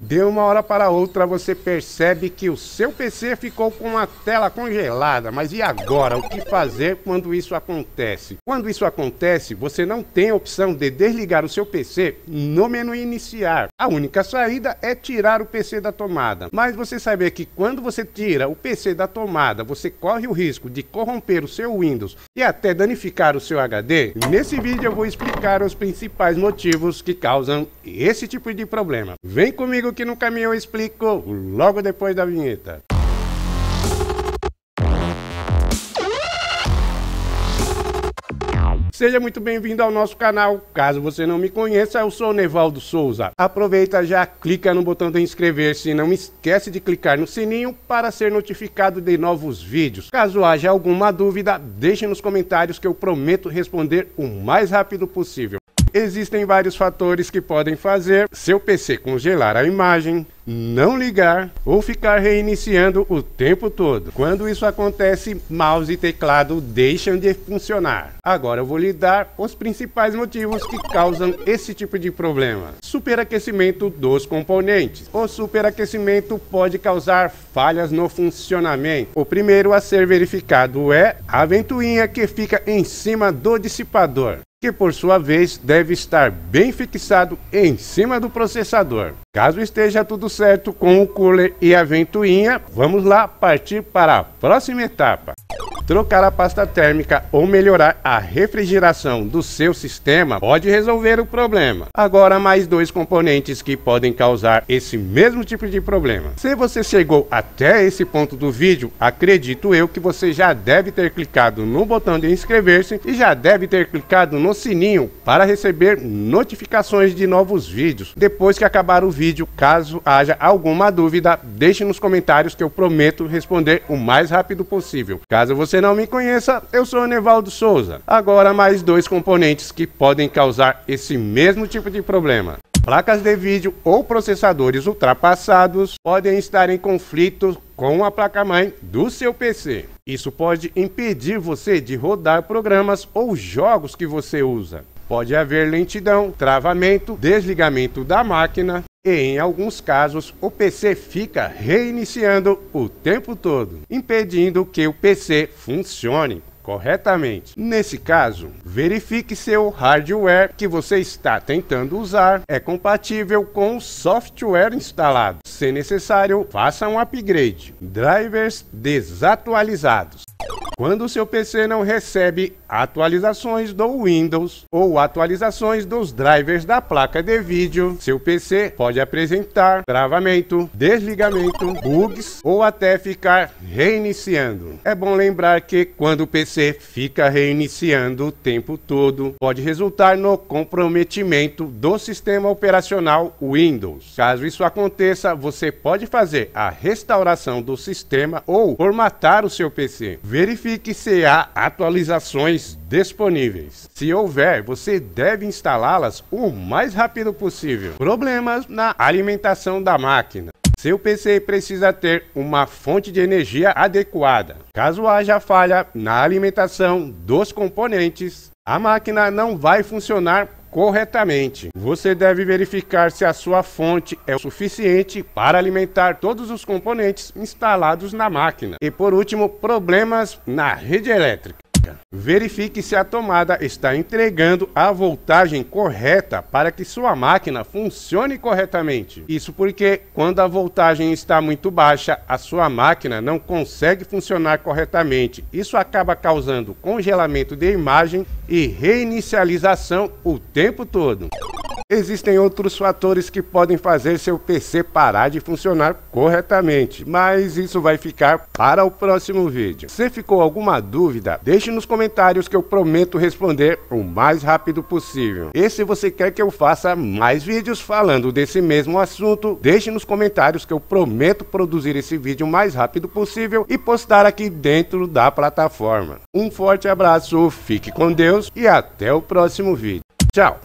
De uma hora para outra você percebe que o seu PC ficou com a tela congelada, mas e agora? O que fazer quando isso acontece? Quando isso acontece, você não tem a opção de desligar o seu PC no menu iniciar. A única saída é tirar o PC da tomada. Mas você saber que quando você tira o PC da tomada, você corre o risco de corromper o seu Windows e até danificar o seu HD? Nesse vídeo eu vou explicar os principais motivos que causam esse tipo de problema. Vem comigo comigo que no caminhão explico logo depois da vinheta. Seja muito bem-vindo ao nosso canal. Caso você não me conheça, eu sou Nevaldo Souza. Aproveita já, clica no botão de inscrever-se e não esquece de clicar no sininho para ser notificado de novos vídeos. Caso haja alguma dúvida, deixe nos comentários que eu prometo responder o mais rápido possível existem vários fatores que podem fazer seu PC congelar a imagem, não ligar ou ficar reiniciando o tempo todo. Quando isso acontece, mouse e teclado deixam de funcionar. Agora eu vou lhe dar os principais motivos que causam esse tipo de problema. Superaquecimento dos componentes. O superaquecimento pode causar falhas no funcionamento. O primeiro a ser verificado é a ventoinha que fica em cima do dissipador que por sua vez deve estar bem fixado em cima do processador. Caso esteja tudo certo com o cooler e a ventoinha, vamos lá partir para a próxima etapa trocar a pasta térmica ou melhorar a refrigeração do seu sistema pode resolver o problema. Agora mais dois componentes que podem causar esse mesmo tipo de problema. Se você chegou até esse ponto do vídeo, acredito eu que você já deve ter clicado no botão de inscrever-se e já deve ter clicado no sininho para receber notificações de novos vídeos. Depois que acabar o vídeo, caso haja alguma dúvida, deixe nos comentários que eu prometo responder o mais rápido possível. Caso você você não me conheça, eu sou Nevaldo Souza. Agora mais dois componentes que podem causar esse mesmo tipo de problema. Placas de vídeo ou processadores ultrapassados podem estar em conflito com a placa-mãe do seu PC. Isso pode impedir você de rodar programas ou jogos que você usa. Pode haver lentidão, travamento, desligamento da máquina e, em alguns casos, o PC fica reiniciando o tempo todo, impedindo que o PC funcione corretamente. Nesse caso, verifique se o hardware que você está tentando usar é compatível com o software instalado. Se necessário, faça um upgrade. Drivers desatualizados. Quando o seu PC não recebe atualizações do Windows ou atualizações dos drivers da placa de vídeo, seu PC pode apresentar travamento, desligamento, bugs ou até ficar reiniciando. É bom lembrar que quando o PC fica reiniciando o tempo todo, pode resultar no comprometimento do sistema operacional Windows. Caso isso aconteça, você pode fazer a restauração do sistema ou formatar o seu PC. Verifique Verifique se há atualizações disponíveis. Se houver, você deve instalá-las o mais rápido possível. Problemas na alimentação da máquina. Seu PC precisa ter uma fonte de energia adequada. Caso haja falha na alimentação dos componentes, a máquina não vai funcionar corretamente. Você deve verificar se a sua fonte é o suficiente para alimentar todos os componentes instalados na máquina. E por último, problemas na rede elétrica elétrica. Verifique se a tomada está entregando a voltagem correta para que sua máquina funcione corretamente. Isso porque quando a voltagem está muito baixa, a sua máquina não consegue funcionar corretamente. Isso acaba causando congelamento de imagem e reinicialização o tempo todo. Existem outros fatores que podem fazer seu PC parar de funcionar corretamente, mas isso vai ficar para o próximo vídeo. Se ficou alguma dúvida, deixe nos comentários que eu prometo responder o mais rápido possível. E se você quer que eu faça mais vídeos falando desse mesmo assunto, deixe nos comentários que eu prometo produzir esse vídeo o mais rápido possível e postar aqui dentro da plataforma. Um forte abraço, fique com Deus e até o próximo vídeo. Tchau!